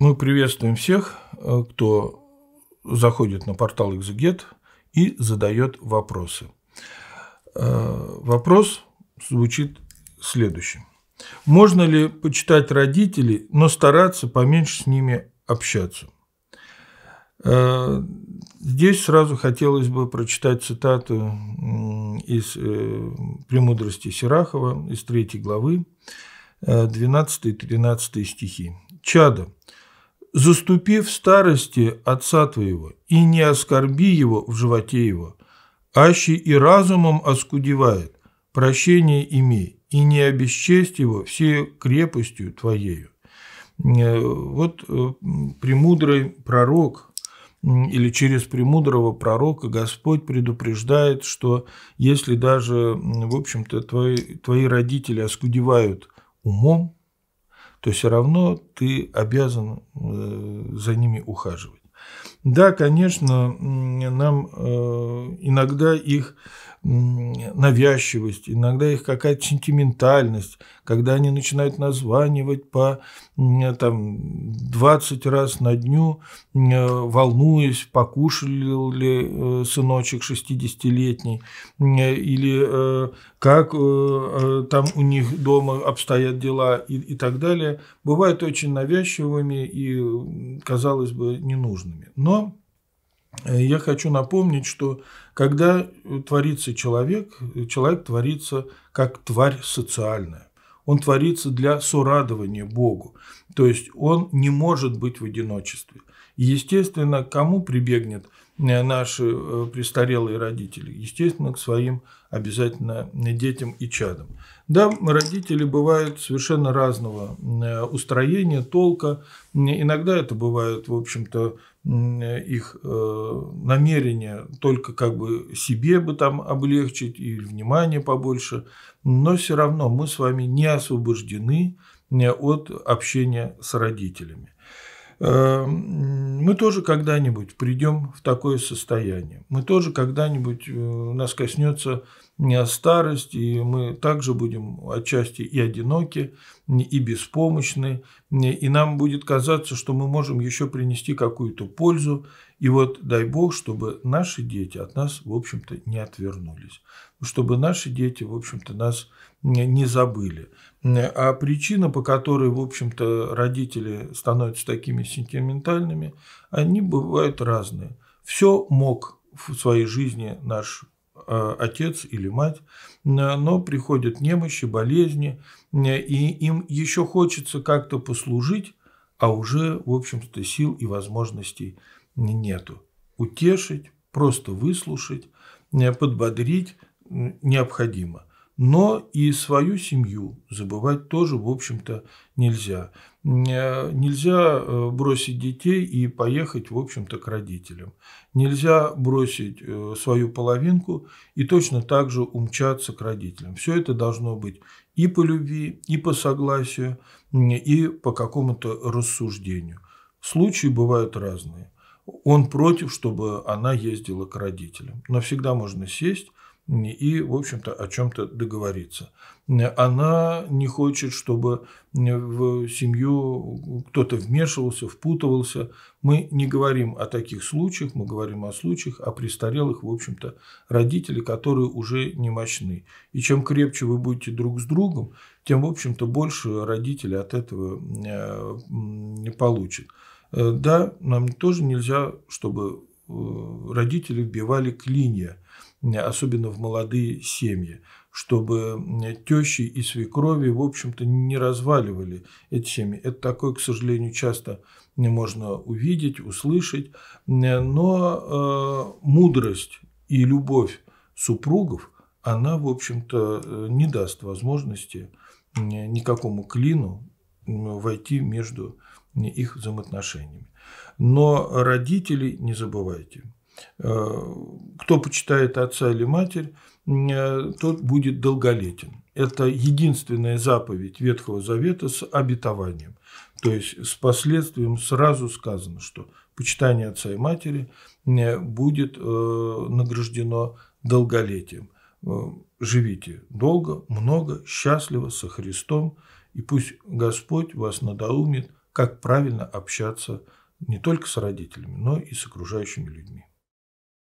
Мы приветствуем всех, э, кто заходит на портал Exeget и задает вопросы. Э, вопрос звучит следующим. Можно ли почитать родителей, но стараться поменьше с ними общаться? Э, здесь сразу хотелось бы прочитать цитату из «Премудрости Сирахова» из третьей главы, 12-13 стихи. «Чадо, Заступи в старости отца твоего, и не оскорби его в животе его, аще и разумом оскудевает, прощение имей, и не обесчесть его все крепостью твоею». Э, вот э, премудрый пророк – или через премудрого пророка Господь предупреждает, что если даже, в общем-то, твои, твои родители оскудевают умом, то все равно ты обязан э, за ними ухаживать. Да, конечно, нам э, иногда их навязчивость, иногда их какая-то сентиментальность, когда они начинают названивать по там, 20 раз на дню, э, волнуясь, покушал ли э, сыночек 60-летний, э, или как там у них дома обстоят дела и, и так далее, бывают очень навязчивыми и, казалось бы, ненужными. Но Э, я хочу напомнить, что когда э, творится человек, э, человек творится как тварь социальная. Он творится для сорадования Богу. То есть он не может быть в одиночестве. естественно, кому прибегнет – наши э, престарелые родители, естественно, к своим обязательно детям и чадам. Да, родители бывают совершенно разного э, устроения, толка. Иногда это бывает, в общем-то, их э, намерение только как бы себе бы там облегчить или внимание побольше. Но все равно мы с вами не освобождены от общения с родителями. Эм, мы тоже когда-нибудь придем в такое состояние. Мы тоже когда-нибудь, э, нас коснется не о старость, и мы также будем отчасти и одиноки, и беспомощны, и нам будет казаться, что мы можем еще принести какую-то пользу, и вот дай Бог, чтобы наши дети от нас, в общем-то, не отвернулись, чтобы наши дети, в общем-то, нас не забыли. А причина, по которой, в общем-то, родители становятся такими сентиментальными, они бывают разные. Все мог в своей жизни наш Э, отец или мать, э, но приходят немощи, болезни, э, и им еще хочется как-то послужить, а уже, в общем-то, сил и возможностей нету. Утешить, просто выслушать, подбодрить необходимо но и свою семью забывать тоже, в общем-то, нельзя. Э, нельзя э, бросить детей и поехать, в общем-то, к родителям. Нельзя бросить э, свою половинку и точно так же умчаться к родителям. Все это должно быть и по любви, и по согласию, и по какому-то рассуждению. Случаи бывают разные. Он против, чтобы она ездила к родителям. Но всегда можно сесть и, в общем-то, о чем-то договориться. Она не хочет, чтобы в семью кто-то вмешивался, впутывался. Мы не говорим о таких случаях, мы говорим о случаях, о престарелых, в общем-то, родителей, которые уже не мощны. И чем крепче вы будете друг с другом, тем, в общем-то, больше родители от этого э, не получат. Э, да, нам тоже нельзя, чтобы э, родители вбивали клинья – особенно в молодые семьи, чтобы тещи и свекрови, в общем-то, не разваливали эти семьи. Это такое, к сожалению, часто не можно увидеть, услышать, но э, мудрость и любовь супругов, она, в общем-то, э, не даст возможности никакому клину войти между их взаимоотношениями. Но родителей не забывайте – Э, кто почитает отца или матерь, э, тот будет долголетен. Это единственная заповедь Ветхого Завета с обетованием. То есть с последствием сразу сказано, что почитание отца и матери э, будет награждено долголетием. Живите долго, много, счастливо со Христом, и пусть Господь вас надоумит, как правильно общаться не только с родителями, но и с окружающими людьми.